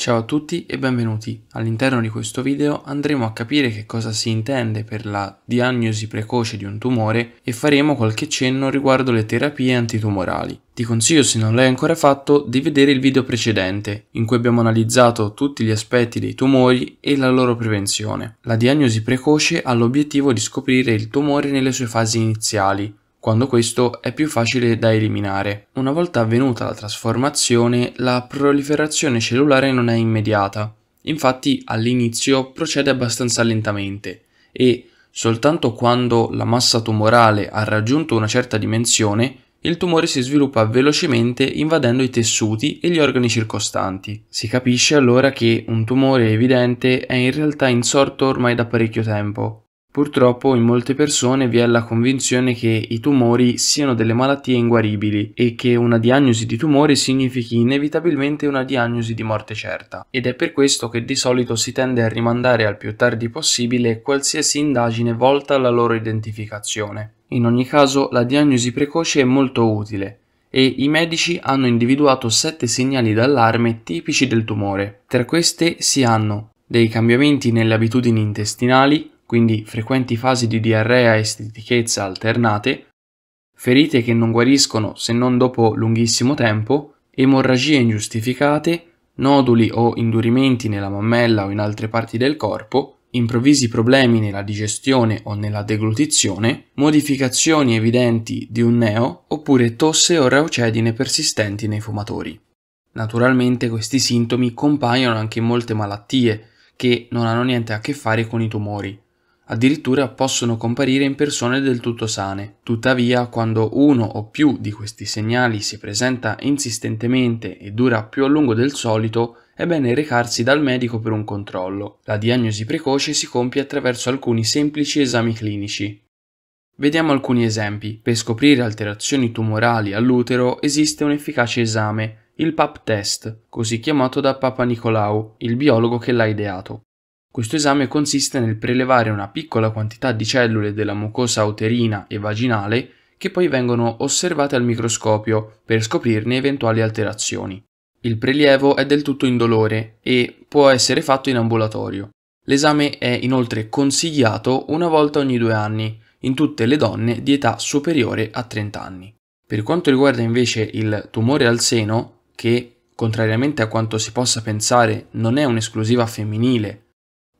Ciao a tutti e benvenuti. All'interno di questo video andremo a capire che cosa si intende per la diagnosi precoce di un tumore e faremo qualche cenno riguardo le terapie antitumorali. Ti consiglio, se non l'hai ancora fatto, di vedere il video precedente, in cui abbiamo analizzato tutti gli aspetti dei tumori e la loro prevenzione. La diagnosi precoce ha l'obiettivo di scoprire il tumore nelle sue fasi iniziali, quando questo è più facile da eliminare. Una volta avvenuta la trasformazione, la proliferazione cellulare non è immediata, infatti all'inizio procede abbastanza lentamente e soltanto quando la massa tumorale ha raggiunto una certa dimensione il tumore si sviluppa velocemente invadendo i tessuti e gli organi circostanti. Si capisce allora che un tumore evidente è in realtà insorto ormai da parecchio tempo. Purtroppo in molte persone vi è la convinzione che i tumori siano delle malattie inguaribili e che una diagnosi di tumore significhi inevitabilmente una diagnosi di morte certa ed è per questo che di solito si tende a rimandare al più tardi possibile qualsiasi indagine volta alla loro identificazione. In ogni caso la diagnosi precoce è molto utile e i medici hanno individuato sette segnali d'allarme tipici del tumore. Tra queste si hanno dei cambiamenti nelle abitudini intestinali, quindi frequenti fasi di diarrea e stitichezza alternate, ferite che non guariscono se non dopo lunghissimo tempo, emorragie ingiustificate, noduli o indurimenti nella mammella o in altre parti del corpo, improvvisi problemi nella digestione o nella deglutizione, modificazioni evidenti di un neo oppure tosse o raucedine persistenti nei fumatori. Naturalmente questi sintomi compaiono anche in molte malattie che non hanno niente a che fare con i tumori, Addirittura possono comparire in persone del tutto sane. Tuttavia, quando uno o più di questi segnali si presenta insistentemente e dura più a lungo del solito, è bene recarsi dal medico per un controllo. La diagnosi precoce si compie attraverso alcuni semplici esami clinici. Vediamo alcuni esempi. Per scoprire alterazioni tumorali all'utero esiste un efficace esame, il PAP test, così chiamato da Papa Nicolau, il biologo che l'ha ideato. Questo esame consiste nel prelevare una piccola quantità di cellule della mucosa uterina e vaginale che poi vengono osservate al microscopio per scoprirne eventuali alterazioni. Il prelievo è del tutto indolore e può essere fatto in ambulatorio. L'esame è inoltre consigliato una volta ogni due anni in tutte le donne di età superiore a 30 anni. Per quanto riguarda invece il tumore al seno, che contrariamente a quanto si possa pensare non è un'esclusiva femminile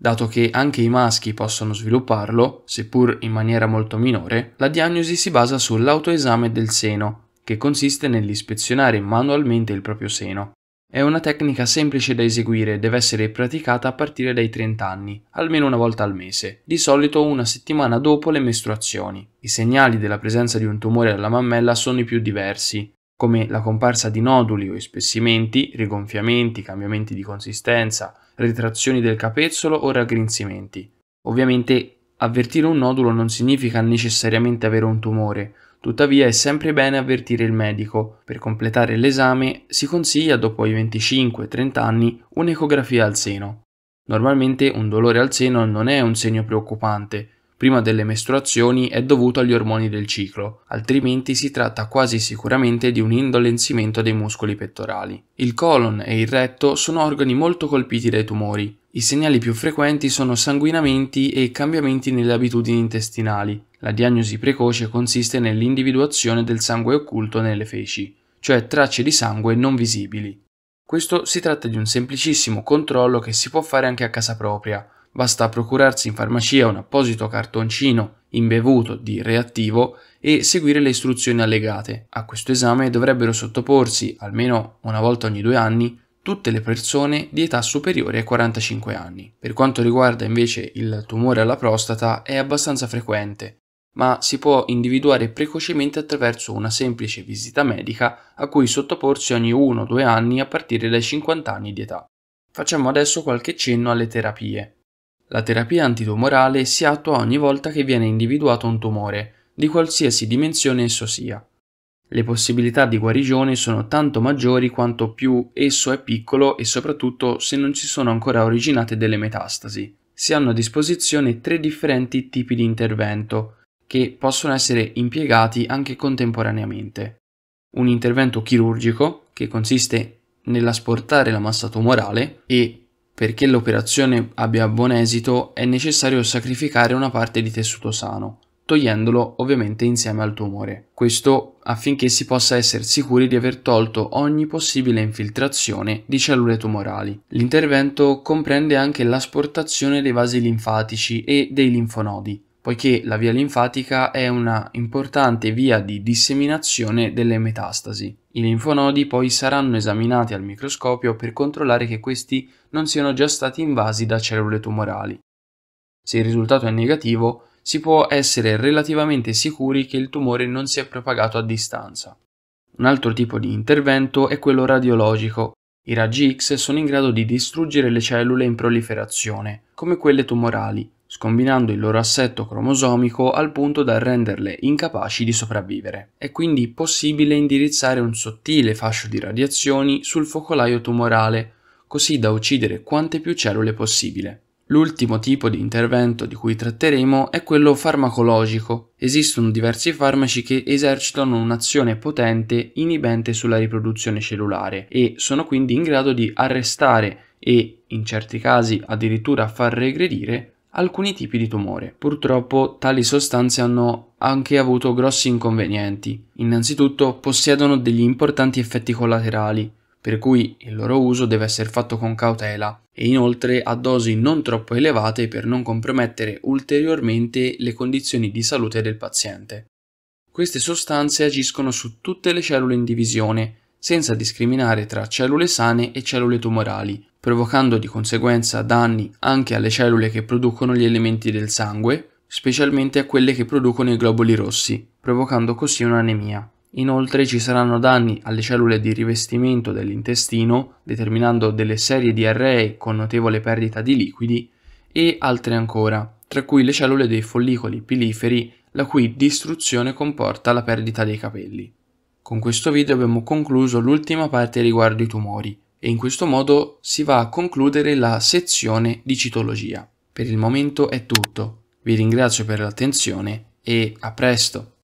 Dato che anche i maschi possono svilupparlo, seppur in maniera molto minore, la diagnosi si basa sull'autoesame del seno, che consiste nell'ispezionare manualmente il proprio seno. È una tecnica semplice da eseguire e deve essere praticata a partire dai 30 anni, almeno una volta al mese, di solito una settimana dopo le mestruazioni. I segnali della presenza di un tumore alla mammella sono i più diversi, come la comparsa di noduli o ispessimenti, rigonfiamenti, cambiamenti di consistenza, ritrazioni del capezzolo o raggrinzimenti. Ovviamente avvertire un nodulo non significa necessariamente avere un tumore, tuttavia è sempre bene avvertire il medico. Per completare l'esame si consiglia dopo i 25-30 anni un'ecografia al seno. Normalmente un dolore al seno non è un segno preoccupante, prima delle mestruazioni è dovuto agli ormoni del ciclo, altrimenti si tratta quasi sicuramente di un indolenzimento dei muscoli pettorali. Il colon e il retto sono organi molto colpiti dai tumori. I segnali più frequenti sono sanguinamenti e cambiamenti nelle abitudini intestinali. La diagnosi precoce consiste nell'individuazione del sangue occulto nelle feci, cioè tracce di sangue non visibili. Questo si tratta di un semplicissimo controllo che si può fare anche a casa propria, Basta procurarsi in farmacia un apposito cartoncino imbevuto di reattivo e seguire le istruzioni allegate. A questo esame dovrebbero sottoporsi, almeno una volta ogni due anni, tutte le persone di età superiore ai 45 anni. Per quanto riguarda invece il tumore alla prostata è abbastanza frequente, ma si può individuare precocemente attraverso una semplice visita medica a cui sottoporsi ogni 1-2 anni a partire dai 50 anni di età. Facciamo adesso qualche cenno alle terapie. La terapia antitumorale si attua ogni volta che viene individuato un tumore, di qualsiasi dimensione esso sia. Le possibilità di guarigione sono tanto maggiori quanto più esso è piccolo e soprattutto se non si sono ancora originate delle metastasi. Si hanno a disposizione tre differenti tipi di intervento, che possono essere impiegati anche contemporaneamente. Un intervento chirurgico, che consiste nell'asportare la massa tumorale e perché l'operazione abbia buon esito è necessario sacrificare una parte di tessuto sano, togliendolo ovviamente insieme al tumore. Questo affinché si possa essere sicuri di aver tolto ogni possibile infiltrazione di cellule tumorali. L'intervento comprende anche l'asportazione dei vasi linfatici e dei linfonodi, poiché la via linfatica è una importante via di disseminazione delle metastasi. I linfonodi poi saranno esaminati al microscopio per controllare che questi non siano già stati invasi da cellule tumorali. Se il risultato è negativo, si può essere relativamente sicuri che il tumore non si è propagato a distanza. Un altro tipo di intervento è quello radiologico, i raggi X sono in grado di distruggere le cellule in proliferazione, come quelle tumorali, scombinando il loro assetto cromosomico al punto da renderle incapaci di sopravvivere. È quindi possibile indirizzare un sottile fascio di radiazioni sul focolaio tumorale, così da uccidere quante più cellule possibile. L'ultimo tipo di intervento di cui tratteremo è quello farmacologico. Esistono diversi farmaci che esercitano un'azione potente inibente sulla riproduzione cellulare e sono quindi in grado di arrestare e, in certi casi addirittura far regredire, alcuni tipi di tumore. Purtroppo tali sostanze hanno anche avuto grossi inconvenienti. Innanzitutto possiedono degli importanti effetti collaterali per cui il loro uso deve essere fatto con cautela e inoltre a dosi non troppo elevate per non compromettere ulteriormente le condizioni di salute del paziente. Queste sostanze agiscono su tutte le cellule in divisione, senza discriminare tra cellule sane e cellule tumorali, provocando di conseguenza danni anche alle cellule che producono gli elementi del sangue, specialmente a quelle che producono i globuli rossi, provocando così un'anemia. Inoltre ci saranno danni alle cellule di rivestimento dell'intestino, determinando delle serie di arrei con notevole perdita di liquidi, e altre ancora, tra cui le cellule dei follicoli piliferi, la cui distruzione comporta la perdita dei capelli. Con questo video abbiamo concluso l'ultima parte riguardo i tumori e in questo modo si va a concludere la sezione di citologia. Per il momento è tutto, vi ringrazio per l'attenzione e a presto!